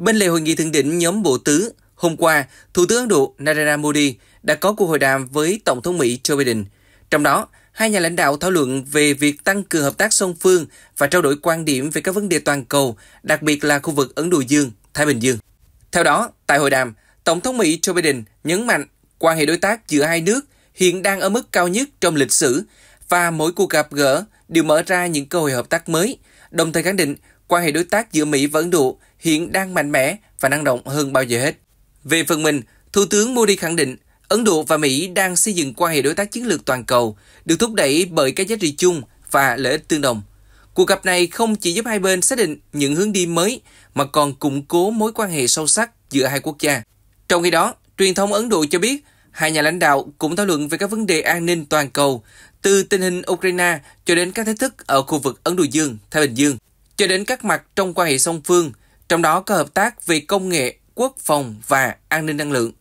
Bên lề hội nghị thượng đỉnh nhóm bộ tứ, hôm qua, Thủ tướng Ấn Độ Narendra Modi đã có cuộc hội đàm với Tổng thống Mỹ Joe Biden. Trong đó, hai nhà lãnh đạo thảo luận về việc tăng cường hợp tác song phương và trao đổi quan điểm về các vấn đề toàn cầu, đặc biệt là khu vực Ấn Độ Dương, Thái Bình Dương. Theo đó, tại hội đàm, Tổng thống Mỹ Joe Biden nhấn mạnh quan hệ đối tác giữa hai nước hiện đang ở mức cao nhất trong lịch sử và mỗi cuộc gặp gỡ đều mở ra những cơ hội hợp tác mới, đồng thời khẳng định quan hệ đối tác giữa Mỹ và Ấn Độ hiện đang mạnh mẽ và năng động hơn bao giờ hết. Về phần mình, Thủ tướng Modi khẳng định Ấn Độ và Mỹ đang xây dựng quan hệ đối tác chiến lược toàn cầu, được thúc đẩy bởi các giá trị chung và lợi ích tương đồng. Cuộc gặp này không chỉ giúp hai bên xác định những hướng đi mới mà còn củng cố mối quan hệ sâu sắc giữa hai quốc gia. Trong khi đó, truyền thông Ấn Độ cho biết hai nhà lãnh đạo cũng thảo luận về các vấn đề an ninh toàn cầu, từ tình hình Ukraine cho đến các thách thức ở khu vực Ấn Độ Dương, Thái Bình Dương cho đến các mặt trong quan hệ song phương, trong đó có hợp tác về công nghệ, quốc phòng và an ninh năng lượng.